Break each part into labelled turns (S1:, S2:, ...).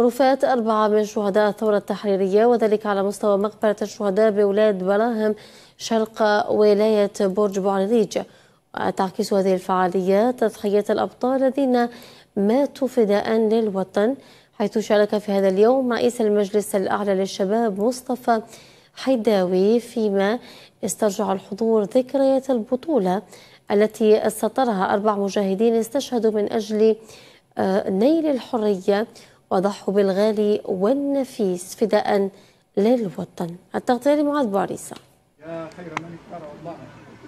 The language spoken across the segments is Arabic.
S1: رفات أربعة من شهداء الثورة التحريرية وذلك على مستوى مقبرة الشهداء بولاد براهم شرق ولاية برج بوعريج وتعكس هذه الفعالية تضحية الأبطال الذين ماتوا فداء للوطن حيث شارك في هذا اليوم رئيس المجلس الأعلى للشباب مصطفى حيداوي فيما استرجع الحضور ذكريات البطولة التي استطرها أربع مجاهدين استشهدوا من أجل آه، نيل الحرية وضحوا بالغالي والنفيس فداء للوطن التغطية لمعاذ بوعريسة
S2: يا خير من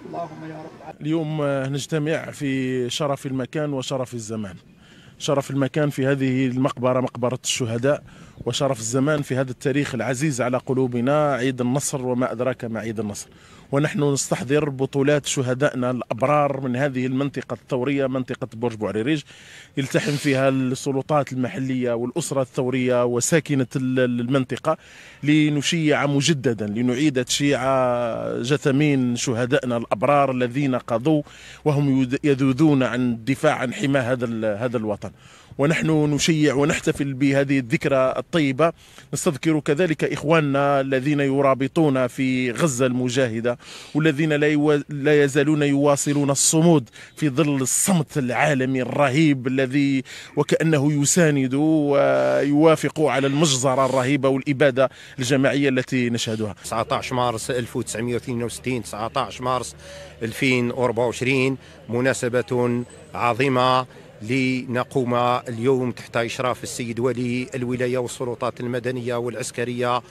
S2: اللهم يا
S3: رب اليوم نجتمع في شرف المكان وشرف الزمان شرف المكان في هذه المقبرة مقبرة الشهداء وشرف الزمان في هذا التاريخ العزيز على قلوبنا عيد النصر وما أدراك ما عيد النصر ونحن نستحضر بطولات شهدائنا الأبرار من هذه المنطقة الثورية منطقة برج بوعريريج يلتحم فيها السلطات المحلية والأسرة الثورية وساكنة المنطقة لنشيع مجددا لنعيد تشييع جثمين شهدائنا الأبرار الذين قضوا وهم يذودون عن الدفاع عن حماة هذا هذا الوطن ونحن نشيع ونحتفل بهذه الذكرى الطيبة نستذكر كذلك إخواننا الذين يرابطون في غزة المجاهدة والذين لا, يو... لا يزالون يواصلون الصمود في ظل الصمت العالمي الرهيب الذي وكأنه يساند ويوافق
S2: على المجزرة الرهيبة والإبادة الجماعية التي نشهدها 19 مارس 1962 19 مارس 2024 مناسبة عظيمة لنقوم اليوم تحت إشراف السيد ولي الولاية والسلطات المدنية والعسكرية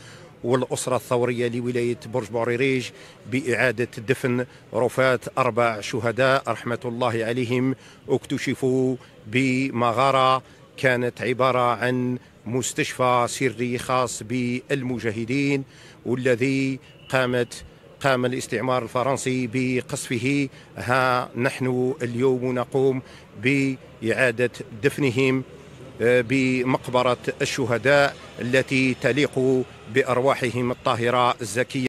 S2: والأسرة الثورية لولاية برج بوريريج بإعادة دفن رفات أربع شهداء رحمة الله عليهم اكتشفوا بمغارة كانت عبارة عن مستشفى سري خاص بالمجاهدين والذي قامت قام الاستعمار الفرنسي بقصفه ها نحن اليوم نقوم بإعادة دفنهم آه، بمقبرة الشهداء التي تليق بأرواحهم الطاهرة الزكية